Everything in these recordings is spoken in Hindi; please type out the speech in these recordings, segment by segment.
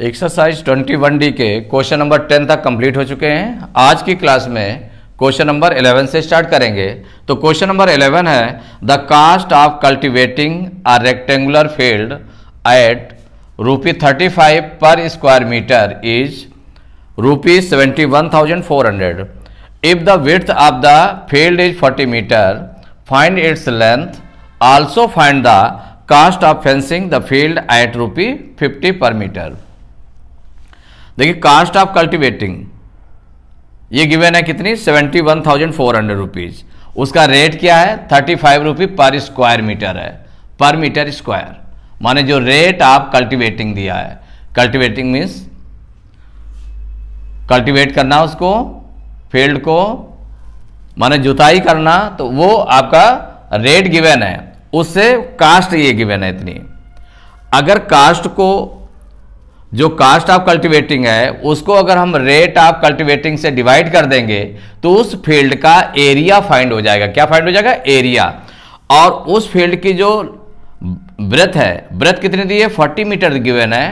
एक्सरसाइज 21 डी के क्वेश्चन नंबर 10 तक कंप्लीट हो चुके हैं आज की क्लास में क्वेश्चन नंबर 11 से स्टार्ट करेंगे तो क्वेश्चन नंबर 11 है the cost of cultivating a rectangular field at rupee thirty five per square metre is rupee seventy one thousand four hundred if the width of the field is forty metre find its length also find the cost of fencing the field at rupee fifty per metre देखिए कास्ट ऑफ कल्टिवेटिंग ये गिवन है कितनी seventy one thousand four hundred rupees उसका रेट क्या है थर्टी फाइव रुपी पर स्क्वायर मीटर है पर मीटर स्क्वायर माने जो रेट आप कल्टिवेटिंग दिया है कल्टिवेटिंग मीन्स कल्टिवेट करना उसको फील्ड को माने जुताई करना तो वो आपका रेट गिवन है उससे कास्ट ये गिवन है इतनी अगर कास्ट को जो कास्ट ऑफ कल्टीवेटिंग है उसको अगर हम रेट ऑफ कल्टीवेटिंग से डिवाइड कर देंगे तो उस फील्ड का एरिया फाइंड हो जाएगा क्या फाइंड हो जाएगा एरिया और उस फील्ड की जो ब्रेथ है ब्रेथ कितनी दी है फोर्टी मीटर गिवेन है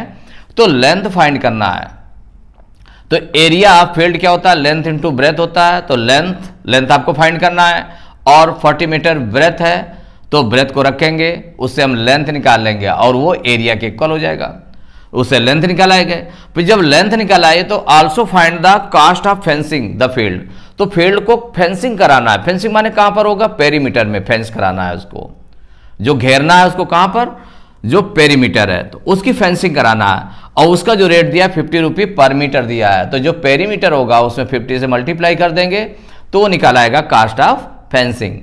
तो लेंथ फाइंड करना है तो एरिया ऑफ फील्ड क्या होता है लेंथ इंटू ब्रेथ होता है तो लेंथ लेंथ आपको फाइंड करना है और 40 मीटर ब्रेथ है तो ब्रेथ को रखेंगे उससे हम लेंथ निकाल लेंगे और वो एरिया के इक्वल हो जाएगा उसे लेंथ निकालाए गए फिर जब लेंथ निकालाए तो also find the cost of fencing the field तो फील्ड को फेंसिंग कराना है फेंसिंग माने कहां पर होगा पेरीमीटर में फेंस कराना है उसको जो घेरना है उसको कहां पर जो पेरीमीटर है तो उसकी फेंसिंग कराना है और उसका जो रेट दिया है फिफ्टी रुपी पर मीटर दिया है तो जो पेरीमीटर होगा उसमें फिफ्टी से मल्टीप्लाई कर देंगे तो निकालाएगा कास्ट ऑफ फेंसिंग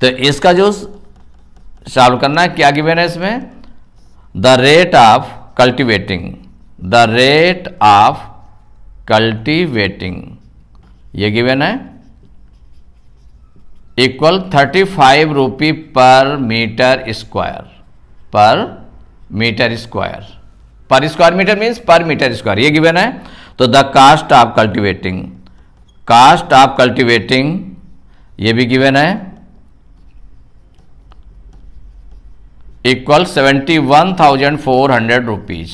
तो इसका जो सॉल्व करना है क्या गिवेन है इसमें the rate of cultivating the rate of cultivating ये गिवन है equal thirty five rupee per metre square per metre square per square metre means per metre square ये गिवन है तो the cost of cultivating cost of cultivating ये भी गिवन है equal seventy one thousand four hundred rupees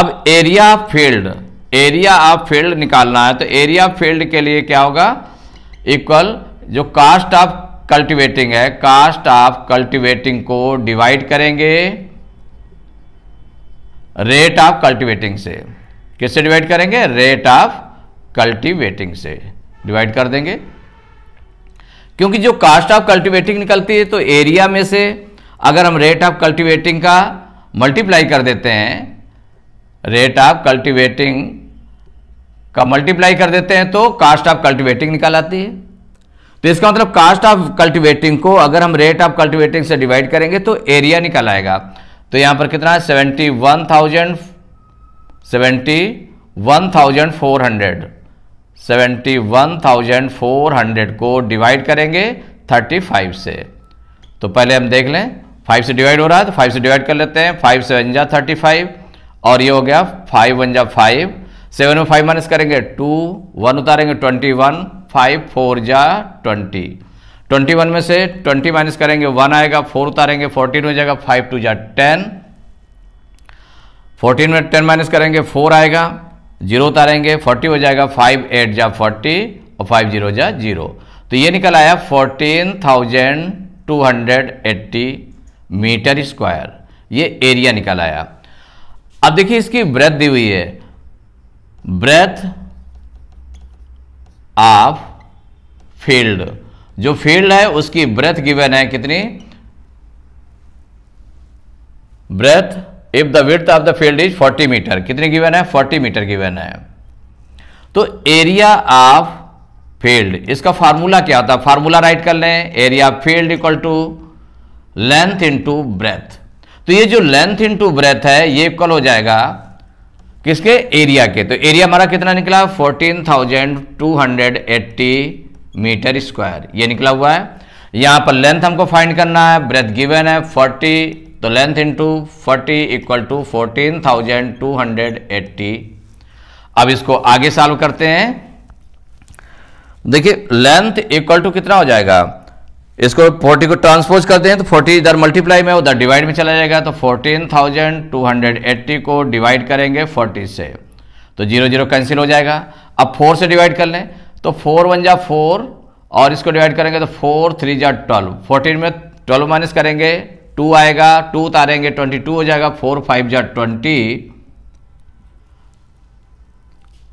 अब area field area of field निकालना है तो एरिया फील्ड के लिए क्या होगा इक्वल जो कास्ट ऑफ कल्टीवेटिंग है कास्ट ऑफ कल्टीवेटिंग को डिवाइड करेंगे रेट ऑफ कल्टीवेटिंग से किससे डिवाइड करेंगे रेट ऑफ कल्टीवेटिंग से डिवाइड कर देंगे क्योंकि जो कास्ट ऑफ कल्टीवेटिंग निकलती है तो एरिया में से अगर हम रेट ऑफ कल्टीवेटिंग का मल्टीप्लाई कर देते हैं रेट ऑफ कल्टीवेटिंग का मल्टीप्लाई कर देते हैं तो कास्ट ऑफ कल्टीवेटिंग निकाल आती है तो इसका मतलब कास्ट ऑफ कल्टीवेटिंग को अगर हम रेट ऑफ कल्टीवेटिंग से डिवाइड करेंगे तो एरिया निकल आएगा तो यहां पर कितना है seventy one thousand seventy one thousand four hundred seventy one thousand four hundred को डिवाइड करेंगे थर्टी फाइव से तो पहले हम देख लें फाइव से डिवाइड हो रहा है तो फाइव से डिवाइड कर लेते हैं फाइव सेवन जा थर्टी फाइव और ये हो गया फाइव वन जा फाइव सेवन में फाइव माइनस करेंगे टू वन उतारेंगे ट्वेंटी वन फाइव फोर जा ट्वेंटी ट्वेंटी वन में से ट्वेंटी माइनस करेंगे वन आएगा फोर उतारेंगे फोर्टीन हो जाएगा फाइव टू जा टेन फोर्टीन में टेन माइनस करेंगे फोर आएगा जीरो उतारेंगे फोर्टी हो जाएगा फाइव एट जा फोर्टी और फाइव जीरो जा जीरो तो ये निकल आया fourteen thousand two hundred eighty metre square ये एरिया निकल आया अब देखिए इसकी ब्रेथ दी हुई है ब्रेथ ऑफ फील्ड जो फील्ड है उसकी ब्रेथ गिवन है कितनी breadth if the width of the field is 40 metre कितनी गिवन है 40 मीटर गिवन है तो एरिया ऑफ फील्ड इसका फार्मूला क्या होता है फार्मूला राइट कर लें area field equal to length into breath तो ये जो लेंथ इनटू ब्रेथ है ये इक्वल हो जाएगा किसके एरिया के तो एरिया हमारा कितना निकला 14,280 मीटर स्क्वायर ये निकला हुआ है यहां पर लेंथ हमको फाइंड करना है ब्रेथ गिवन है 40 तो length into forty equal to fourteen thousand two hundred eighty अब इसको आगे सॉल्व करते हैं देखिए लेंथ इक्वल टू कितना हो जाएगा इसको 40 को ट्रांसपोज करते हैं तो 40 इधर मल्टीप्लाई में उधर डिवाइड में चला जाएगा तो 14,280 को डिवाइड करेंगे 40 से तो जीरो जीरो कैंसिल हो जाएगा अब 4 से डिवाइड कर लें तो 4 वन जा फोर और इसको डिवाइड करेंगे तो 4 थ्री जा ट्वेल्व फोर्टीन में ट्वेल्व माइनस करेंगे टू आएगा टू उतारेंगे ट्वेंटी टू हो जाएगा फोर फाइव जा ट्वेंटी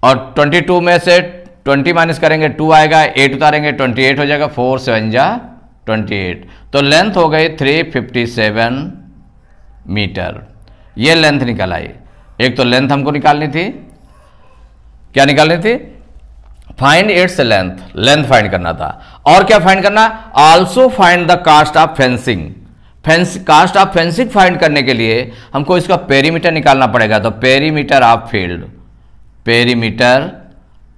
और ट्वेंटी टू में से ट्वेंटी माइनस करेंगे टू आएगा एट उतारेंगे ट्वेंटी एट हो जाएगा फोर सेवन जा 28 तो लेंथ हो गई 357 मीटर ये लेंथ निकल आई एक तो लेंथ हमको निकालनी थी क्या निकालनी थी find its length length find करना था और क्या फाइंड करना also find the cost of fencing fence cost of fencing find करने के लिए हमको इसका पेरीमीटर निकालना पड़ेगा तो perimeter of field perimeter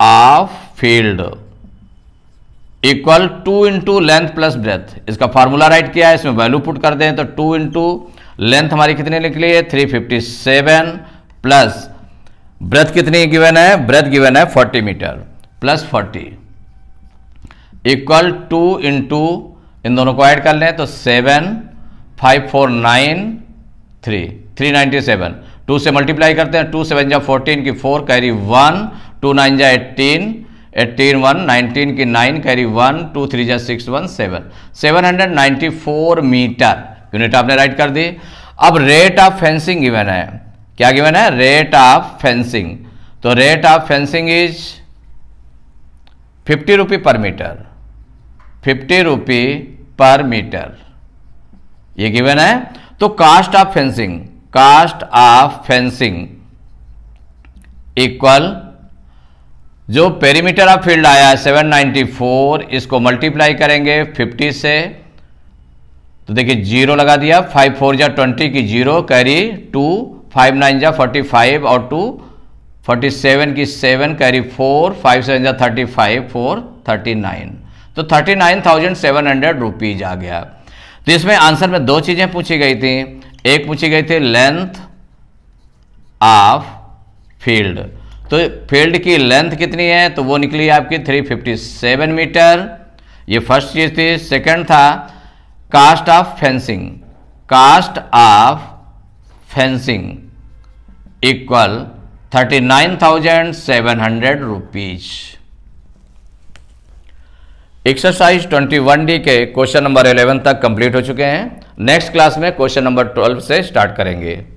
of field equal to into length plus breadth इसका फार्मूला राइट किया है इसमें वैल्यू पुट कर दें तो टू इंटू लेंथ हमारी कितनी निकली है three fifty seven plus breadth कितनी गिवन है ब्रेथ गिवन है forty metre plus forty equal to into इन दोनों को ऐड कर लें तो seven five four nine three three ninety seven two से मल्टीप्लाई करते हैं टू सेवन जा फोर्टीन की four carry one two nine जा एट्टीन एट्टीन वन नाइनटीन की nine carry one two three जै six one seven seven hundred ninety four metre unit आपने राइट कर दी अब रेट ऑफ फेंसिंग गिवन है क्या गिवन है रेट ऑफ फेंसिंग तो rate of fencing is fifty rupee per metre fifty rupee per metre ये गिवन है तो cost of fencing cost of fencing equal जो पेरीमीटर ऑफ फील्ड आया है 794 इसको मल्टीप्लाई करेंगे 50 से तो देखिए जीरो लगा दिया फाइव फोर जा ट्वेंटी की zero carry two five nine जा फोर्टी फाइव और टू फोर्टी सेवन की seven carry four five seven जा thirty five four thirty nine तो thirty nine thousand seven hundred rupees आ गया तो इसमें आंसर में दो चीज़ें पूछी गई थी एक पूछी गई थी लेंथ ऑफ फील्ड तो फील्ड की लेंथ कितनी है तो वो निकली आपकी 357 मीटर ये फर्स्ट चीज थी सेकंड था cost of fencing cost of fencing equal 39,700 rupees exercise 21 D के क्वेश्चन नंबर 11 तक कंप्लीट हो चुके हैं नेक्स्ट क्लास में क्वेश्चन नंबर 12 से स्टार्ट करेंगे